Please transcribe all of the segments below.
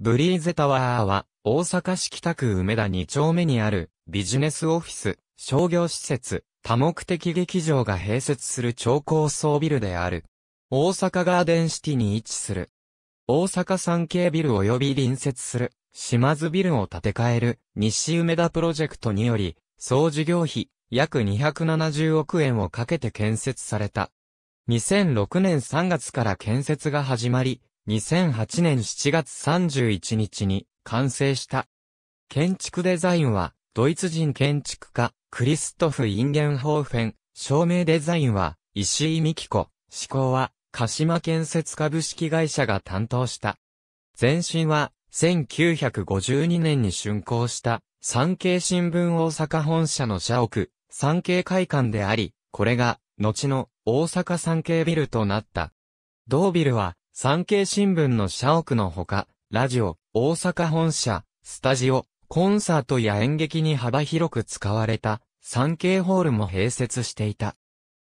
ブリーゼタワーは、大阪市北区梅田2丁目にある、ビジネスオフィス、商業施設、多目的劇場が併設する超高層ビルである。大阪ガーデンシティに位置する。大阪産経ビル及び隣接する、島津ビルを建て替える、西梅田プロジェクトにより、総事業費、約270億円をかけて建設された。2006年3月から建設が始まり、2008年7月31日に完成した。建築デザインは、ドイツ人建築家、クリストフ・インゲンホーフェン、照明デザインは、石井美紀子、思考は、鹿島建設株式会社が担当した。前身は、1952年に竣工した、産経新聞大阪本社の社屋、産経会館であり、これが、後の、大阪産経ビルとなった。同ビルは、産経新聞の社屋のほか、ラジオ、大阪本社、スタジオ、コンサートや演劇に幅広く使われた、産経ホールも併設していた。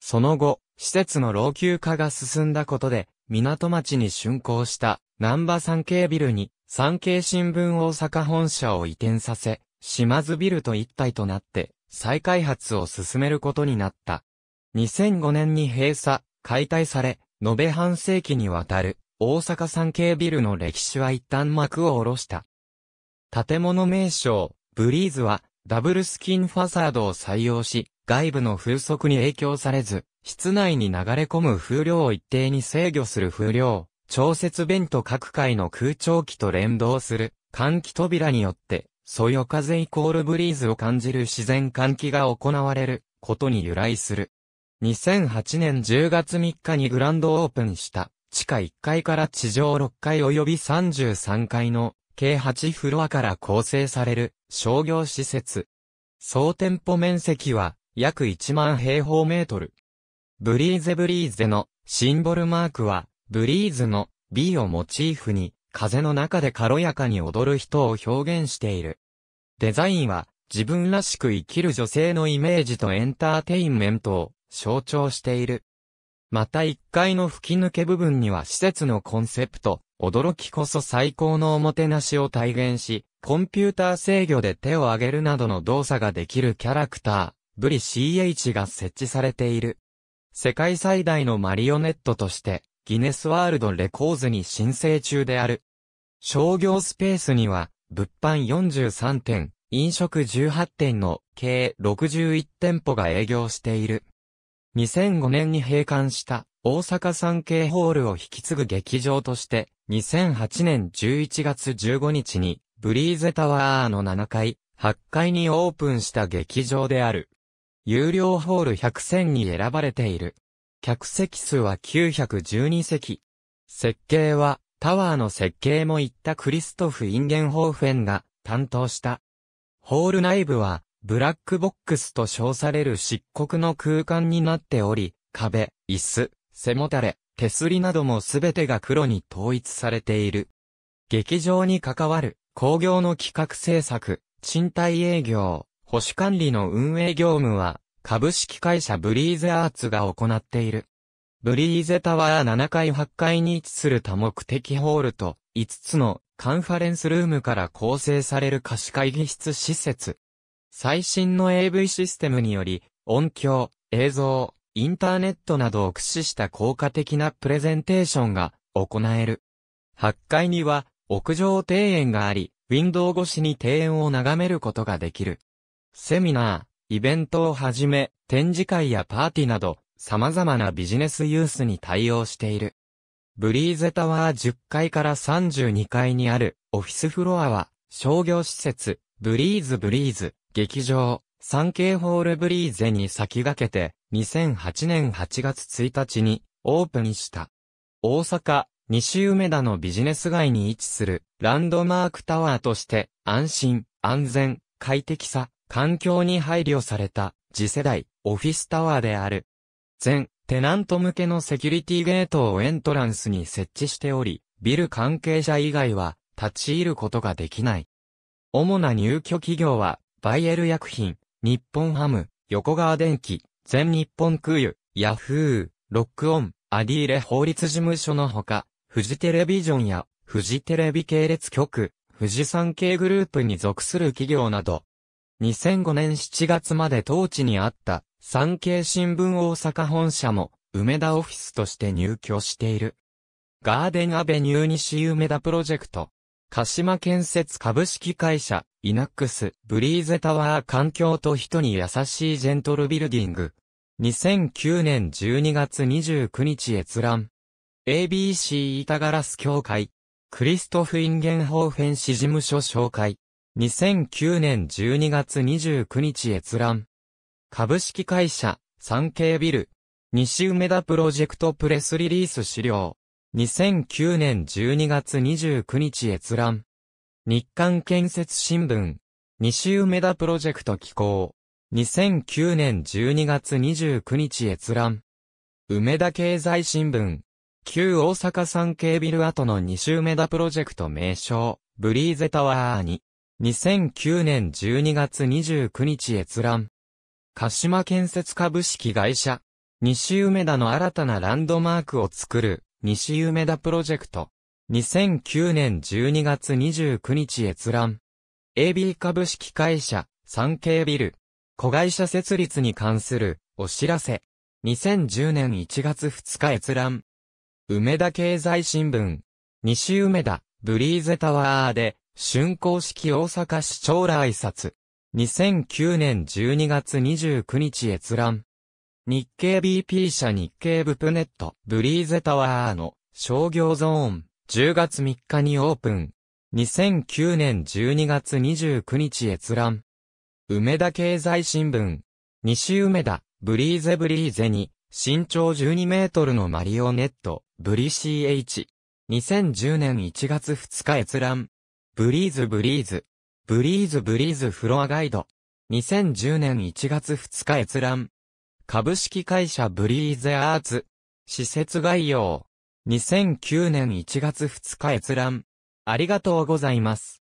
その後、施設の老朽化が進んだことで、港町に竣工した南波産経ビルに産経新聞大阪本社を移転させ、島津ビルと一体となって再開発を進めることになった。2005年に閉鎖、解体され、延べ半世紀にわたる大阪産経ビルの歴史は一旦幕を下ろした。建物名称、ブリーズは、ダブルスキンファサードを採用し、外部の風速に影響されず、室内に流れ込む風量を一定に制御する風量、調節弁と各階の空調機と連動する換気扉によって、そよ風イコールブリーズを感じる自然換気が行われることに由来する。2008年10月3日にグランドオープンした。地下1階から地上6階及び33階の計8フロアから構成される商業施設。総店舗面積は約1万平方メートル。ブリーゼブリーゼのシンボルマークはブリーズの B をモチーフに風の中で軽やかに踊る人を表現している。デザインは自分らしく生きる女性のイメージとエンターテインメントを象徴している。また1階の吹き抜け部分には施設のコンセプト、驚きこそ最高のおもてなしを体現し、コンピューター制御で手を上げるなどの動作ができるキャラクター、ブリ CH が設置されている。世界最大のマリオネットとして、ギネスワールドレコーズに申請中である。商業スペースには、物販43店、飲食18店の計61店舗が営業している。2005年に閉館した大阪産経ホールを引き継ぐ劇場として、2008年11月15日にブリーゼタワーの7階、8階にオープンした劇場である。有料ホール100選に選ばれている。客席数は912席。設計は、タワーの設計もいったクリストフ・インゲンホーフェンが担当した。ホール内部は、ブラックボックスと称される漆黒の空間になっており、壁、椅子、背もたれ、手すりなどもすべてが黒に統一されている。劇場に関わる、工業の企画制作、賃貸営業、保守管理の運営業務は、株式会社ブリーゼアーツが行っている。ブリーゼタワー7階8階に位置する多目的ホールと5つのカンファレンスルームから構成される貸し会議室施設、最新の AV システムにより、音響、映像、インターネットなどを駆使した効果的なプレゼンテーションが行える。8階には屋上庭園があり、ウィンドウ越しに庭園を眺めることができる。セミナー、イベントをはじめ、展示会やパーティーなど、様々なビジネスユースに対応している。ブリーゼタワー10階から32階にあるオフィスフロアは商業施設、ブリーズブリーズ、劇場、サンケイホールブリーゼに先駆けて、2008年8月1日にオープンした。大阪、西梅田のビジネス街に位置するランドマークタワーとして安心、安全、快適さ、環境に配慮された次世代オフィスタワーである。全テナント向けのセキュリティゲートをエントランスに設置しており、ビル関係者以外は立ち入ることができない。主な入居企業は、バイエル薬品、日本ハム、横川電機、全日本空輸、ヤフー、ロックオン、アディーレ法律事務所のほか、富士テレビジョンや、富士テレビ系列局、富士山系グループに属する企業など、2005年7月まで当地にあった産経新聞大阪本社も梅田オフィスとして入居している。ガーデンアベニュー西梅田プロジェクト鹿島建設株式会社、イナックス、ブリーゼタワー環境と人に優しいジェントルビルディング。2009年12月29日閲覧。ABC 板ガラス協会。クリストフ・インゲンホーフェン市事務所紹介。2009年12月29日閲覧。株式会社、産経ビル。西梅田プロジェクトプレスリリース資料。2009年12月29日閲覧。日刊建設新聞。西梅田プロジェクト機構。2009年12月29日閲覧。梅田経済新聞。旧大阪産経ビル跡の西梅田プロジェクト名称。ブリーゼタワーに。2009年12月29日閲覧。鹿島建設株式会社。西梅田の新たなランドマークを作る西梅田プロジェクト。2009年12月29日閲覧。AB 株式会社、産経ビル。子会社設立に関するお知らせ。2010年1月2日閲覧。梅田経済新聞。西梅田、ブリーゼタワーで、竣工式大阪市長ら挨拶。2009年12月29日閲覧。日経 BP 社日経ブプネットブリーゼタワーの商業ゾーン10月3日にオープン。2009年12月29日閲覧。梅田経済新聞。西梅田、ブリーゼブリーゼに、身長12メートルのマリオネット、ブリ CH。2010年1月2日閲覧。ブリーズブリーズ。ブリーズブリーズフロアガイド。2010年1月2日閲覧。株式会社ブリーゼアーツ。施設概要。2009年1月2日閲覧。ありがとうございます。